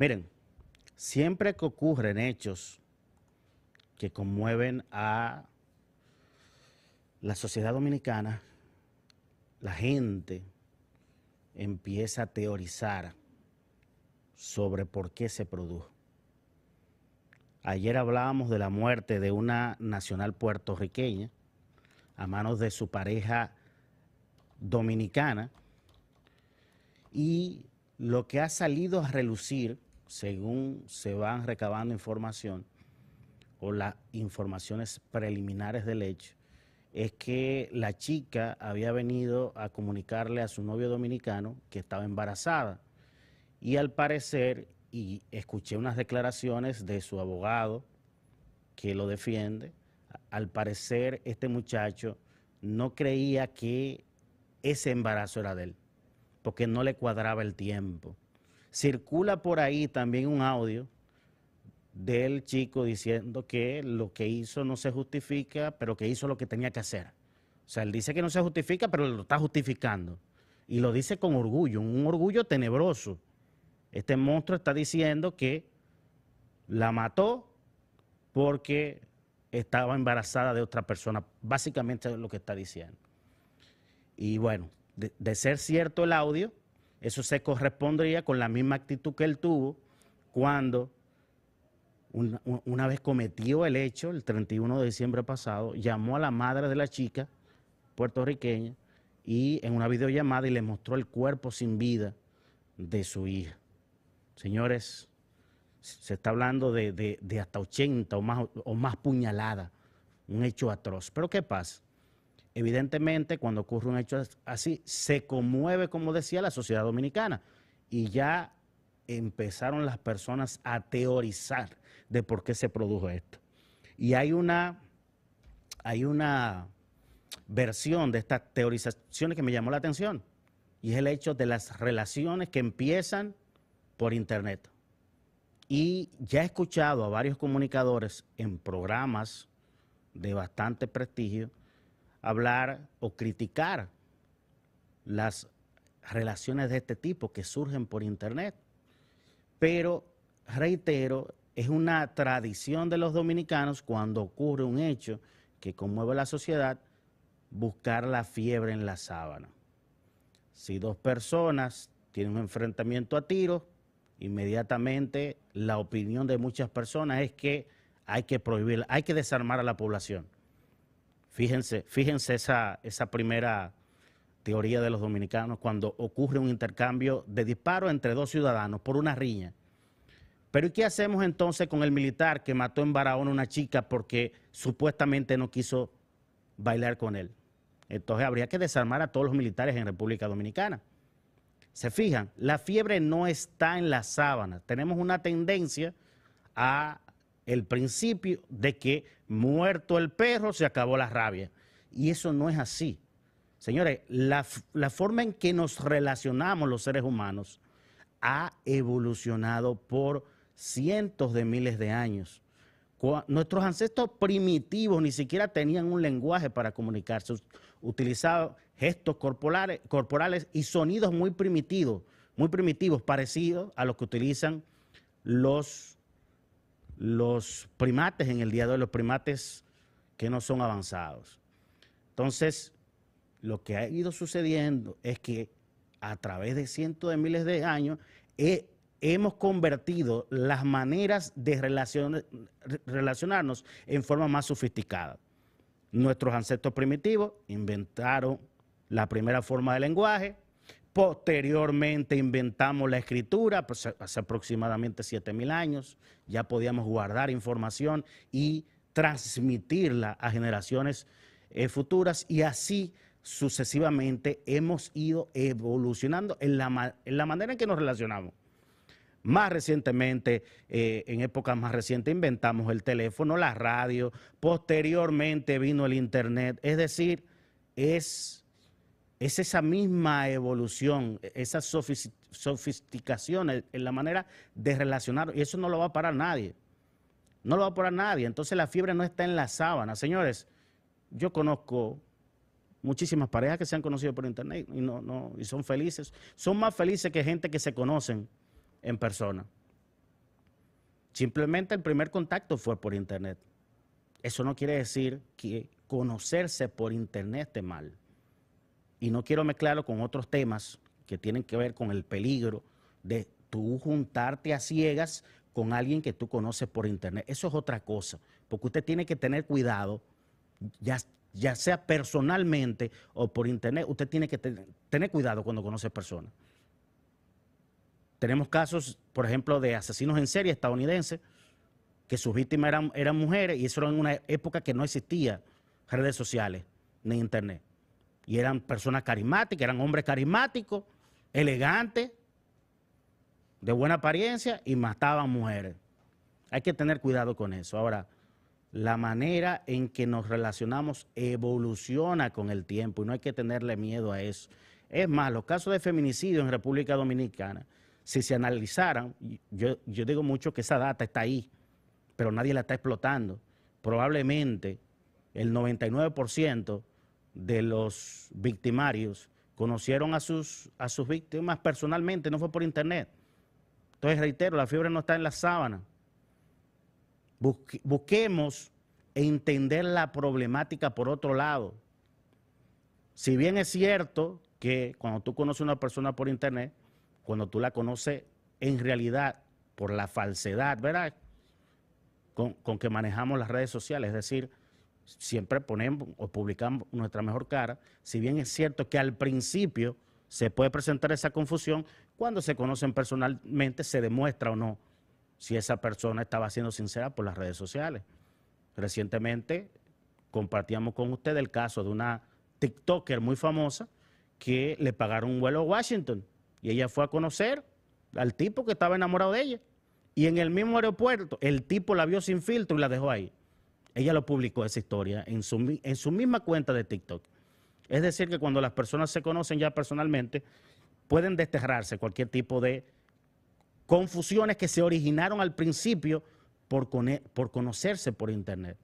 Miren, siempre que ocurren hechos que conmueven a la sociedad dominicana, la gente empieza a teorizar sobre por qué se produjo. Ayer hablábamos de la muerte de una nacional puertorriqueña a manos de su pareja dominicana y lo que ha salido a relucir según se van recabando información o las informaciones preliminares del hecho, es que la chica había venido a comunicarle a su novio dominicano que estaba embarazada. Y al parecer, y escuché unas declaraciones de su abogado que lo defiende, al parecer este muchacho no creía que ese embarazo era de él, porque no le cuadraba el tiempo. Circula por ahí también un audio del chico diciendo que lo que hizo no se justifica, pero que hizo lo que tenía que hacer. O sea, él dice que no se justifica, pero lo está justificando. Y lo dice con orgullo, un orgullo tenebroso. Este monstruo está diciendo que la mató porque estaba embarazada de otra persona. Básicamente es lo que está diciendo. Y bueno, de, de ser cierto el audio, eso se correspondería con la misma actitud que él tuvo cuando una, vez cometió el hecho, el 31 de diciembre pasado, llamó a la madre de la chica puertorriqueña y en una videollamada y le mostró el cuerpo sin vida de su hija. Señores, se está hablando de, hasta 80 o más, o más puñaladas, un hecho atroz. Pero ¿qué pasa? Evidentemente, cuando ocurre un hecho así, se conmueve, como decía, la sociedad dominicana. Y ya empezaron las personas a teorizar de por qué se produjo esto. Y hay una, hay una versión de estas teorizaciones que me llamó la atención. Y es el hecho de las relaciones que empiezan por Internet. Y ya he escuchado a varios comunicadores en programas de bastante prestigio hablar o criticar las relaciones de este tipo que surgen por Internet. Pero, reitero, es una tradición de los dominicanos cuando ocurre un hecho que conmueve a la sociedad, buscar la fiebre en la sábana. Si dos personas tienen un enfrentamiento a tiro, inmediatamente la opinión de muchas personas es que hay que prohibir, hay que desarmar a la población. Fíjense, fíjense esa, esa primera teoría de los dominicanos cuando ocurre un intercambio de disparos entre dos ciudadanos por una riña. Pero ¿y qué hacemos entonces con el militar que mató en Barahona una chica porque supuestamente no quiso bailar con él? Entonces habría que desarmar a todos los militares en República Dominicana. Se fijan, la fiebre no está en las sábanas. Tenemos una tendencia a el principio de que muerto el perro se acabó la rabia. Y eso no es así. Señores, la, forma en que nos relacionamos los seres humanos ha evolucionado por cientos de miles de años. Nuestros ancestros primitivos ni siquiera tenían un lenguaje para comunicarse. Utilizaban gestos corporales, corporales y sonidos muy primitivos, muy primitivos, parecidos a los que utilizan los los primates en el día de hoy, los primates que no son avanzados. Entonces, lo que ha ido sucediendo es que a través de cientos de miles de años hemos convertido las maneras de relacionarnos en forma más sofisticada. Nuestros ancestros primitivos inventaron la primera forma de lenguaje, Posteriormente inventamos la escritura, pues, hace aproximadamente 7.000 años, ya podíamos guardar información y transmitirla a generaciones eh, futuras y así sucesivamente hemos ido evolucionando en la, manera en que nos relacionamos. Más recientemente, eh, en épocas más recientes, inventamos el teléfono, la radio, posteriormente vino el Internet, es decir, es es esa misma evolución, esa sofisticación en la manera de relacionar, y eso no lo va a parar nadie. No lo va a parar nadie. Entonces la fiebre no está en la sábana. Señores, yo conozco muchísimas parejas que se han conocido por internet y, no, son felices. Son más felices que gente que se conocen en persona. Simplemente el primer contacto fue por internet. Eso no quiere decir que conocerse por internet esté mal y no quiero mezclarlo con otros temas que tienen que ver con el peligro de tú juntarte a ciegas con alguien que tú conoces por internet. Eso es otra cosa, porque usted tiene que tener cuidado, ya, ya sea personalmente o por internet, usted tiene que tener cuidado cuando conoce personas. Tenemos casos, por ejemplo, de asesinos en serie estadounidenses, que sus víctimas eran, eran mujeres, y eso era en una época que no existía redes sociales ni internet. Y eran personas carismáticas, eran hombres carismáticos, elegantes, de buena apariencia y mataban mujeres. Hay que tener cuidado con eso. Ahora, la manera en que nos relacionamos evoluciona con el tiempo y no hay que tenerle miedo a eso. Es más, los casos de feminicidio en República Dominicana, si se analizaran, yo, yo digo mucho que esa data está ahí, pero nadie la está explotando. Probablemente el 99% de los victimarios conocieron a sus, a sus víctimas personalmente, no fue por internet. Entonces, reitero, la fiebre no está en la sábana. busquemos entender la problemática por otro lado. Si bien es cierto que cuando tú conoces a una persona por internet, cuando tú la conoces en realidad por la falsedad, ¿verdad? Con, con que manejamos las redes sociales, es decir, siempre ponemos o publicamos nuestra mejor cara, si bien es cierto que al principio se puede presentar esa confusión, cuando se conocen personalmente se demuestra o no si esa persona estaba siendo sincera por las redes sociales. Recientemente compartíamos con usted el caso de una TikToker muy famosa que le pagaron un vuelo a Washington y ella fue a conocer al tipo que estaba enamorado de ella. Y en el mismo aeropuerto, el tipo la vio sin filtro y la dejó ahí. Ella lo publicó esa historia en su, en su misma cuenta de TikTok. Es decir, que cuando las personas se conocen ya personalmente, pueden desterrarse cualquier tipo de confusiones que se originaron al principio por, por conocerse por Internet.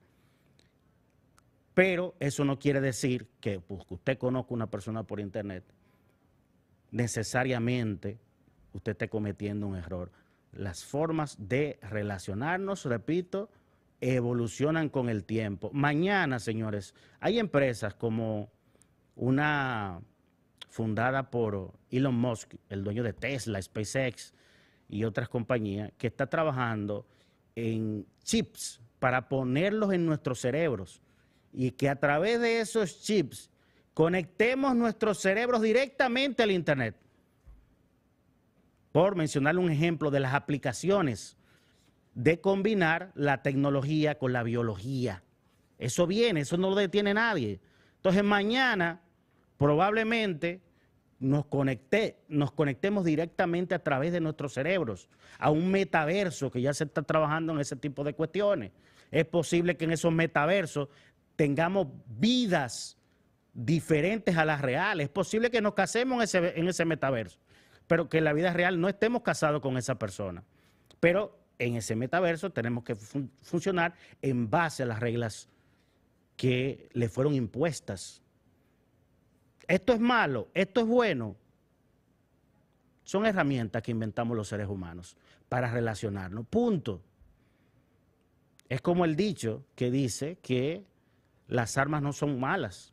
Pero eso no quiere decir que pues, usted conozca una persona por Internet, necesariamente usted esté cometiendo un error. Las formas de relacionarnos, repito, evolucionan con el tiempo. Mañana, señores, hay empresas como una fundada por Elon Musk, el dueño de Tesla, SpaceX y otras compañías, que está trabajando en chips para ponerlos en nuestros cerebros y que a través de esos chips conectemos nuestros cerebros directamente al Internet. Por mencionarle un ejemplo de las aplicaciones de combinar la tecnología con la biología. Eso viene, eso no lo detiene nadie. Entonces mañana probablemente nos, conecte, nos conectemos directamente a través de nuestros cerebros a un metaverso que ya se está trabajando en ese tipo de cuestiones. Es posible que en esos metaversos tengamos vidas diferentes a las reales. Es posible que nos casemos en ese, en ese metaverso, pero que en la vida real no estemos casados con esa persona. Pero en ese metaverso tenemos que funcionar en base a las reglas que le fueron impuestas. Esto es malo, esto es bueno. Son herramientas que inventamos los seres humanos para relacionarnos. Punto. Es como el dicho que dice que las armas no son malas.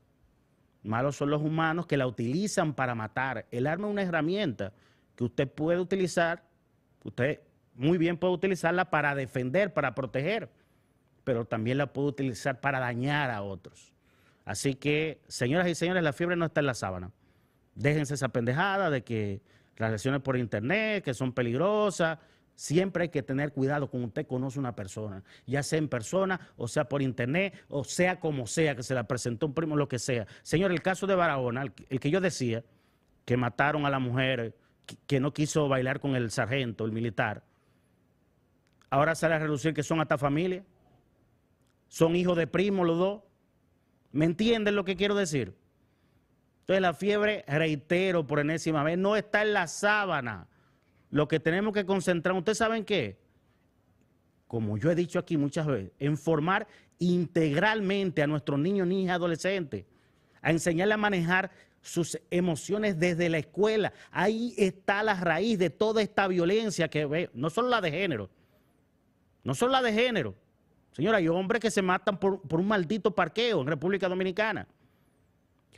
Malos son los humanos que la utilizan para matar. El arma es una herramienta que usted puede utilizar, usted muy bien puedo utilizarla para defender, para proteger, pero también la puedo utilizar para dañar a otros. Así que, señoras y señores, la fiebre no está en la sábana. Déjense esa pendejada de que las relaciones por internet, que son peligrosas. Siempre hay que tener cuidado cuando usted conoce una persona, ya sea en persona, o sea por internet, o sea como sea, que se la presentó un primo, lo que sea. Señor, el caso de Barahona, el, que yo decía, que mataron a la mujer que no quiso bailar con el sargento, el militar, Ahora sale a reducir que son hasta familia. Son hijos de primo los dos. ¿Me entienden lo que quiero decir? Entonces la fiebre, reitero por enésima vez, no está en la sábana. Lo que tenemos que concentrar, ¿ustedes saben qué? Como yo he dicho aquí muchas veces, en formar integralmente a nuestros niños, niñas y adolescentes, a enseñarles a manejar sus emociones desde la escuela. Ahí está la raíz de toda esta violencia que ve, no solo la de género, no son las de género. Señora, hay hombres que se matan por, un maldito parqueo en República Dominicana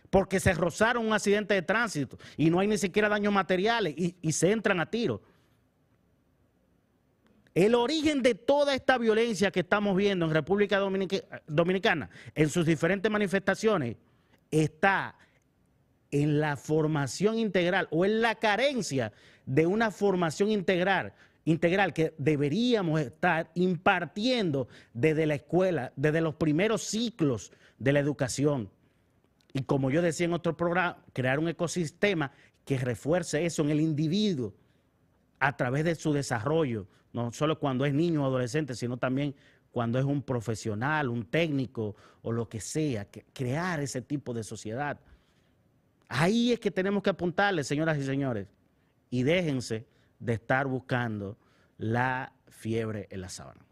porque se rozaron un accidente de tránsito y no hay ni siquiera daños materiales y, se entran a tiro. El origen de toda esta violencia que estamos viendo en República Dominicana, en sus diferentes manifestaciones, está en la formación integral o en la carencia de una formación integral integral que deberíamos estar impartiendo desde la escuela, desde los primeros ciclos de la educación. Y como yo decía en otro programa, crear un ecosistema que refuerce eso en el individuo a través de su desarrollo, no solo cuando es niño o adolescente, sino también cuando es un profesional, un técnico o lo que sea, crear ese tipo de sociedad. Ahí es que tenemos que apuntarle, señoras y señores, y déjense de estar buscando la fiebre en la sábana.